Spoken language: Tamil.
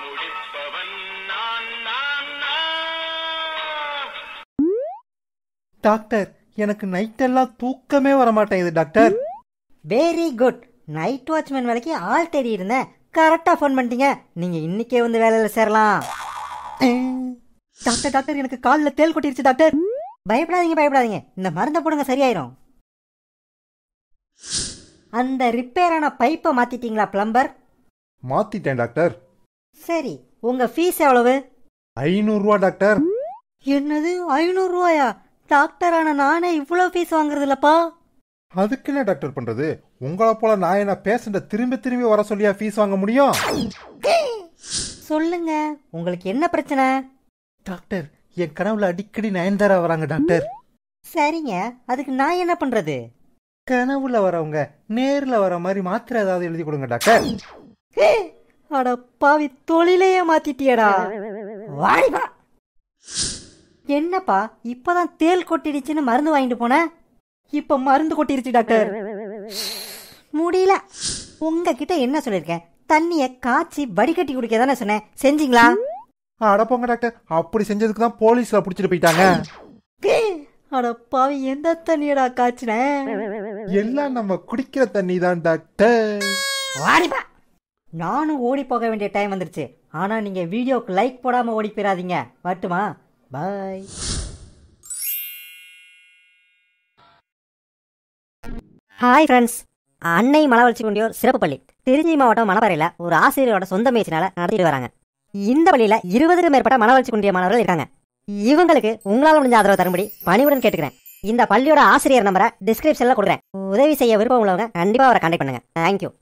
முடிப்பவன் நான் நான் டாக்டர் எனக்கு நைட்டெல்லாம் தூக்கமே வரமாட்டேங்குது doctor very good night watchman வேலைக்கு ஆள் தேடி கரெக்டாக ஃபோன் பண்ணிட்டீங்க நீங்கள் இன்னைக்கே வந்து வேலையில் சேரலாம் டாக்டர் டாக்டர் எனக்கு காலில் தேல் கொட்டிருச்சு டாக்டர் பயப்படாதீங்க பயப்படாதீங்க இந்த மருந்தை போடுங்க சரியாயிரும் அந்த ரிப்பேரான பைப்பை மாத்திட்டீங்களா பிளம்பர் மாத்திட்டேன் டாக்டர் சரி உங்க ஃபீஸ் எவ்வளவு ஐநூறுரூவா டாக்டர் என்னது ஐநூறுரூவாயா டாக்டரான நானே இவ்வளோ ஃபீஸ் வாங்குறது இல்லப்பா அதுக்கு என்ன டாக்டர் பண்றது உங்களை போல நான் என்ன பேஷண்ட திரும்பி திரும்பி வர சொல்லியா ஃபீஸ் வாங்க முடியும் சொல்லுங்க உங்களுக்கு என்ன பிரச்சனை டாக்டர் என் கனவுல அடிக்கடி நயன்தாரா வராங்க டாக்டர் சரிங்க அதுக்கு நான் என்ன பண்றது கனவுல வரவங்க நேர்ல வர மாதிரி மாத்திரை ஏதாவது எழுதி கொடுங்க டாக்டர் அட அடப்பாவி தொழிலையே மாத்திட்டியடா வாடிப்பா என்னப்பா இப்பதான் தேல் கொட்டிடுச்சுன்னு மருந்து வாங்கிட்டு போனேன் இப்ப மருந்து கொட்டிடுச்சு டாக்டர் முடியல உங்ககிட்ட என்ன சொல்லியிருக்கேன் தண்ணிய காய்ச்சி வடிகட்டி குடிக்க தானே சொன்னேன் செஞ்சீங்களா அட போங்க டாக்டர் அப்படி செஞ்சதுக்கு தான் போலீஸ்ல புடிச்சிட்டு போயிட்டாங்க அட பாவி எந்த தண்ணியடா காய்ச்சின எல்லாம் நம்ம குடிக்கிற தண்ணி தான் டாக்டர் வாடிப்பா நானும் ஓடி போக வேண்டிய டைம் வந்துருச்சு ஆனால் நீங்கள் வீடியோவுக்கு லைக் போடாமல் ஓடி போயிடாதீங்க வரட்டுமா பாய் ஹாய் ஃப்ரெண்ட்ஸ் அன்னை மலவளர்ச்சி குண்டியோர் சிறப்பு பள்ளி திருச்சி மாவட்டம் மணப்பாறையில் ஒரு ஆசிரியரோட சொந்த முயற்சினால நடத்திட்டு வராங்க இந்த பள்ளியில் இருபதுக்கும் மேற்பட்ட மனவளர்ச்சி குண்டிய மாணவர்கள் இருக்காங்க இவங்களுக்கு உங்களால் முடிஞ்ச ஆதரவு தரும்படி பணிவுடன் கேட்டுக்கிறேன் இந்த பள்ளியோட ஆசிரியர் நம்பரை டிஸ்கிரிப்ஷனில் கொடுக்குறேன் உதவி செய்ய விருப்பம் உள்ளவங்க கண்டிப்பாக அவரை கான்டாக்ட் பண்ணுங்க தேங்க்யூ